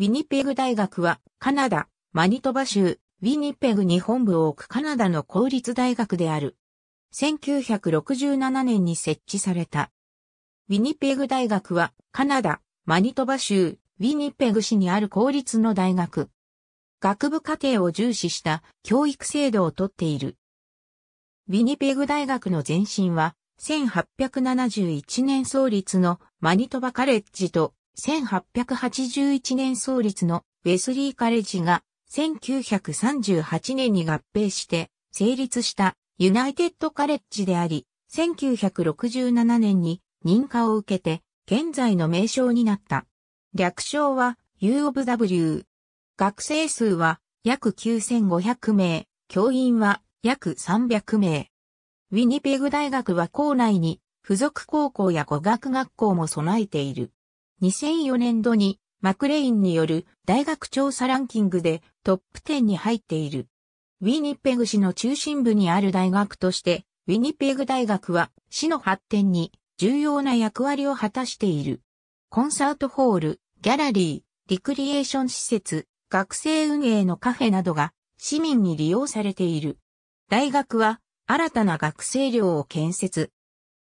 ウィニペグ大学は、カナダ、マニトバ州、ウィニペグに本部を置くカナダの公立大学である。1967年に設置された。ウィニペグ大学は、カナダ、マニトバ州、ウィニペグ市にある公立の大学。学部課程を重視した教育制度をとっている。ウィニペグ大学の前身は、1871年創立のマニトバカレッジと1881年創立のウェスリーカレッジが1938年に合併して成立したユナイテッドカレッジであり、1967年に認可を受けて現在の名称になった。略称は U of W。学生数は約9500名、教員は約300名。ウィニペグ大学は校内に付属高校や語学学校も備えている。2004年度にマクレインによる大学調査ランキングでトップ10に入っている。ウィニペグ市の中心部にある大学として、ウィニペグ大学は市の発展に重要な役割を果たしている。コンサートホール、ギャラリー、リクリエーション施設、学生運営のカフェなどが市民に利用されている。大学は新たな学生寮を建設、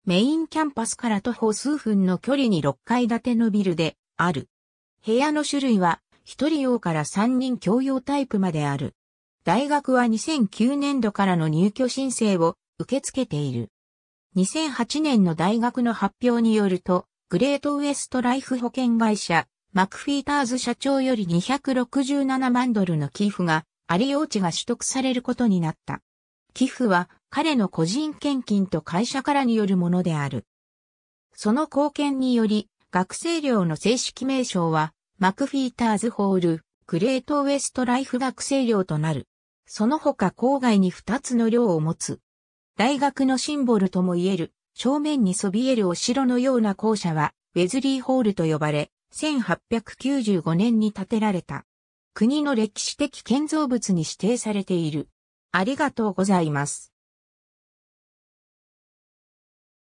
メインキャンパスから徒歩数分の距離に6階建てのビルである。部屋の種類は1人用から3人共用タイプまである。大学は2009年度からの入居申請を受け付けている。2008年の大学の発表によると、グレートウエストライフ保険会社、マクフィーターズ社長より267万ドルの寄付が、あり用地が取得されることになった。寄付は彼の個人献金と会社からによるものである。その貢献により、学生寮の正式名称は、マクフィーターズホール、グレートウエストライフ学生寮となる。その他郊外に2つの寮を持つ。大学のシンボルともいえる、正面にそびえるお城のような校舎は、ウェズリーホールと呼ばれ、1895年に建てられた。国の歴史的建造物に指定されている。ありがとうございます。